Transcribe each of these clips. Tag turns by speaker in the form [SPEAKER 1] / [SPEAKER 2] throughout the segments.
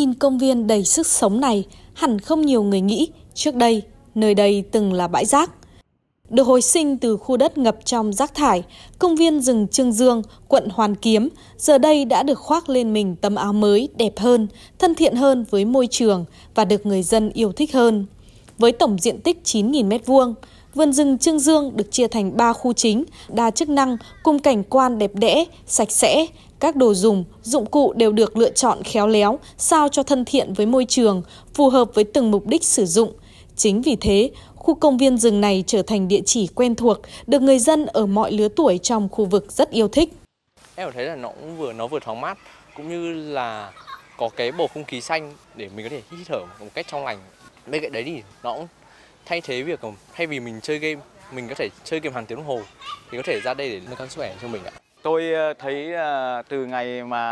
[SPEAKER 1] nhìn công viên đầy sức sống này, hẳn không nhiều người nghĩ trước đây nơi đây từng là bãi rác. Được hồi sinh từ khu đất ngập trong rác thải, công viên rừng Trương Dương, quận Hoàn Kiếm giờ đây đã được khoác lên mình tấm áo mới đẹp hơn, thân thiện hơn với môi trường và được người dân yêu thích hơn. Với tổng diện tích 9.000 m2, Vườn rừng Trương Dương được chia thành 3 khu chính, đa chức năng, cùng cảnh quan đẹp đẽ, sạch sẽ. Các đồ dùng, dụng cụ đều được lựa chọn khéo léo, sao cho thân thiện với môi trường, phù hợp với từng mục đích sử dụng. Chính vì thế, khu công viên rừng này trở thành địa chỉ quen thuộc, được người dân ở mọi lứa tuổi trong khu vực rất yêu thích.
[SPEAKER 2] Em thấy là nó cũng vừa nó vừa thoáng mát, cũng như là có cái bầu không khí xanh để mình có thể hít thở một cách trong lành. Bên cạnh đấy thì nó cũng thay thế việc thay vì mình chơi game mình có thể chơi game hàng tiếng đồng hồ thì có thể ra đây để nâng cao sức khỏe cho mình ạ
[SPEAKER 3] tôi ờ, thấy ờ, từ ngày mà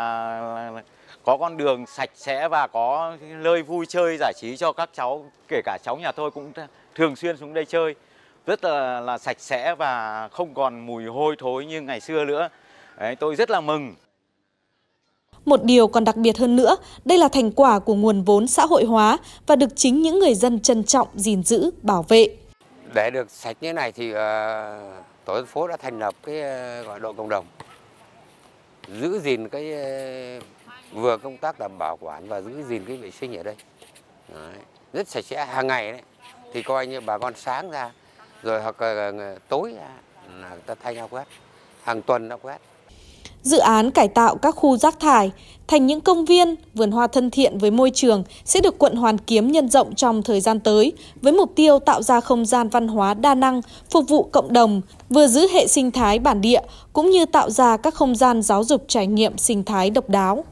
[SPEAKER 3] có con đường sạch sẽ và có nơi vui chơi giải trí cho các cháu kể cả cháu nhà tôi cũng thường xuyên xuống đây chơi rất là, là sạch sẽ và không còn mùi hôi thối như ngày xưa nữa Đấy, tôi rất là mừng
[SPEAKER 1] một điều còn đặc biệt hơn nữa, đây là thành quả của nguồn vốn xã hội hóa và được chính những người dân trân trọng gìn giữ, bảo vệ.
[SPEAKER 4] Để được sạch như này thì uh, tổ dân phố đã thành lập cái uh, gọi đội cộng đồng giữ gìn cái uh, vừa công tác đảm bảo quản và giữ gìn cái vệ sinh ở đây. Đấy. Rất sạch sẽ hàng ngày đấy. Thì coi như bà con sáng ra rồi hoặc uh, tối ra là ta thay nhau quét. Hàng tuần nó quét.
[SPEAKER 1] Dự án cải tạo các khu rác thải thành những công viên, vườn hoa thân thiện với môi trường sẽ được quận Hoàn Kiếm nhân rộng trong thời gian tới với mục tiêu tạo ra không gian văn hóa đa năng, phục vụ cộng đồng, vừa giữ hệ sinh thái bản địa cũng như tạo ra các không gian giáo dục trải nghiệm sinh thái độc đáo.